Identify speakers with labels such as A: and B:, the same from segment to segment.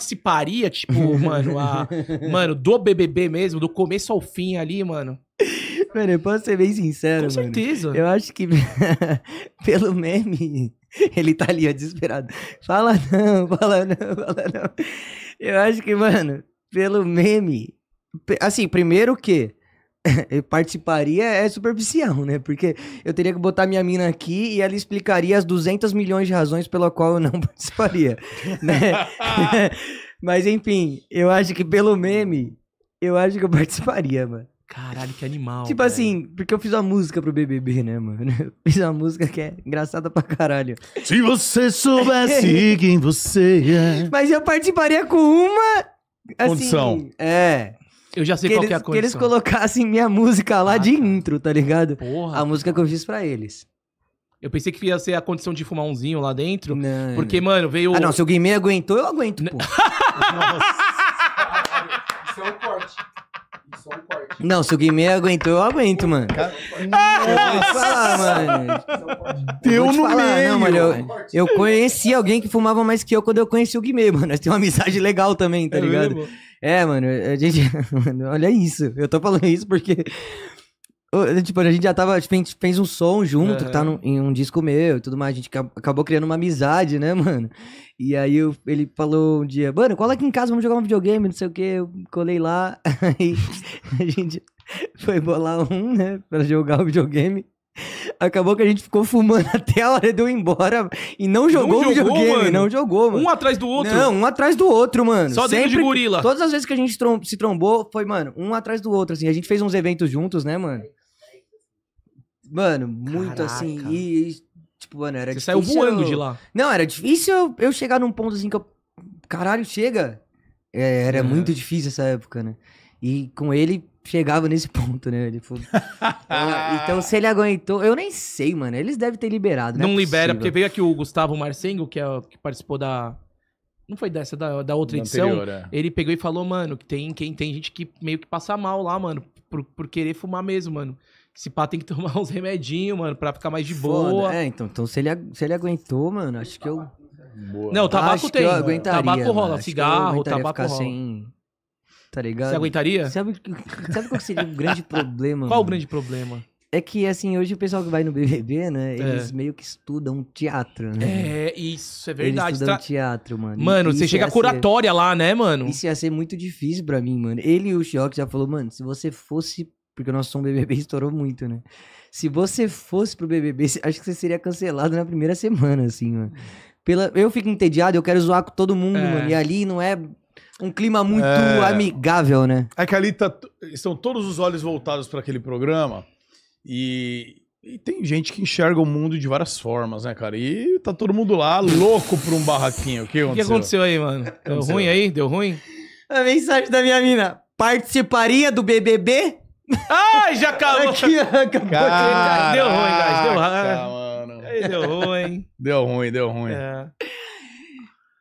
A: participaria, tipo, mano, a, mano, do BBB mesmo, do começo ao fim ali, mano?
B: Mano, eu posso ser bem sincero, Com mano. certeza. Eu acho que pelo meme, ele tá ali, ó, desesperado. Fala não, fala não, fala não. Eu acho que, mano, pelo meme, assim, primeiro que participaria é superficial, né? Porque eu teria que botar minha mina aqui e ela explicaria as 200 milhões de razões pela qual eu não participaria, né? Mas enfim, eu acho que pelo meme, eu acho que eu participaria, mano. Caralho, que animal. Tipo velho. assim, porque eu fiz uma música pro BBB, né, mano? Eu fiz uma música que é engraçada pra caralho.
A: Se você soubesse quem você é.
B: Mas eu participaria
A: com uma. Assim, Condição. É. Eu já sei que qual eles, é a condição. Que eles
B: colocassem minha música lá ah, de tá. intro, tá ligado? Porra. A música que eu fiz pra eles.
A: Eu pensei que ia ser a condição de fumar umzinho lá dentro. Não, porque, não. mano, veio. Ah, não, se
B: o Guimê aguentou, eu aguento, pô. Nossa. Não, se o Guimê aguentou, eu aguento, mano.
A: Não vou te falar, mano. Teu
B: no falar, meio. Não, mano, eu, eu conheci alguém que fumava mais que eu quando eu conheci o Guimê, mano. Nós temos uma amizade legal também, tá é ligado? Mesmo? É, mano, a gente... Mano, olha isso. Eu tô falando isso porque Tipo, a gente já tava. A gente fez um som junto, uhum. tá no, em um disco meu e tudo mais. A gente acabou criando uma amizade, né, mano? E aí eu, ele falou um dia, mano, cola aqui em casa, vamos jogar um videogame, não sei o que. Eu colei lá, aí a gente foi bolar um, né, pra jogar o videogame. Acabou que a gente ficou fumando até a hora de eu ir embora e não jogou, o videogame, mano. não jogou, mano. Um atrás do outro? Não, um atrás do outro, mano. Só dentro de gorila. Todas as vezes que a gente trom se trombou, foi, mano, um atrás do outro, assim. A gente fez uns eventos juntos, né, mano? Mano, muito assim, Caraca. assim. E, e, tipo, mano, era Você difícil. Você saiu voando eu... de lá. Não, era difícil eu, chegar num ponto assim que eu. Caralho, chega! É, era é. muito difícil essa época, né? E com ele chegava nesse ponto, né? Ele tipo, foi
A: ah, então,
B: se ele aguentou, eu nem sei, mano. Eles devem ter liberado. Não, né? não é libera, porque veio
A: aqui o Gustavo Marcengo, que, é, que participou da. Não foi dessa, da, da outra edição. Anterior, é. Ele pegou e falou, mano, que tem, quem, tem gente que meio que passa mal lá, mano, por, por querer fumar mesmo, mano. Esse pá tem que tomar uns remedinhos, mano, pra ficar mais de Foda. boa. É, então, então
B: se, ele, se ele aguentou, mano, acho que eu. Boa. Não, tabaco acho tem. tabaco rola, mano. cigarro, tabaco rola. Sem... Tá ligado? Você aguentaria? Sabe, sabe qual seria um grande problema? Qual mano? o grande problema? É que, assim, hoje o pessoal que vai no BBB, né? É. Eles é. meio que estudam teatro, né? É, isso, é verdade. Eles estudam Tra... teatro, mano. Mano, você chega a curatória ser... lá, né, mano? Isso ia ser muito difícil para mim, mano. Ele e o Chioque já falou, mano, se você fosse porque o nosso som BBB estourou muito, né? Se você fosse pro BBB, acho que você seria cancelado na primeira semana, assim, mano. Pela, eu fico entediado, eu quero zoar com todo mundo, é. mano. E ali não é um clima muito é... amigável, né?
A: É que ali tá, estão todos os olhos voltados para aquele programa e, e, tem gente que enxerga o mundo de várias formas, né, cara? E tá todo mundo lá louco por um barraquinho. O que aconteceu, o que aconteceu aí, mano? Deu ruim aí? Deu ruim?
B: A mensagem da minha mina. Participaria do BBB? Ai, já calou. Aqui, acabou Caraca, deu ruim, guys.
A: Deu ruim. deu ruim.
B: Deu ruim, deu ruim. É.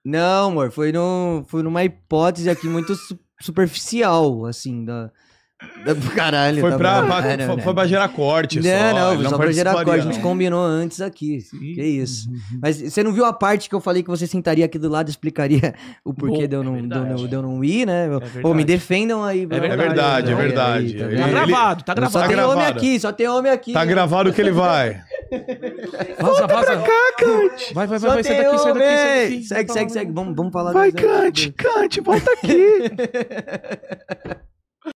B: Não, amor, foi, no, foi numa hipótese aqui muito su superficial, assim, da, Caralho, foi, tá pra, pra, não, ah, não. foi pra gerar corte. Não, só. não, não só pra gerar corte. A né? gente combinou antes aqui. Sim. Que isso. Mas você não viu a parte que eu falei que você sentaria aqui do lado e explicaria o porquê Bom, de, eu não, é de, eu não ir, né? É Pô, me defendam aí. É verdade, é verdade. Aí, é tá, tá, ele, gravado, tá gravado. Só tá tem gravado. homem aqui, só tem homem aqui. Tá né? gravado que ele vai.
A: Vaza, Pra cá, Kant. Vai, vai, vai, vai. Sai daqui, sai daqui, Segue, segue, segue.
B: Vamos, vamos falar. Vai, Kant,
A: Kant, volta aqui.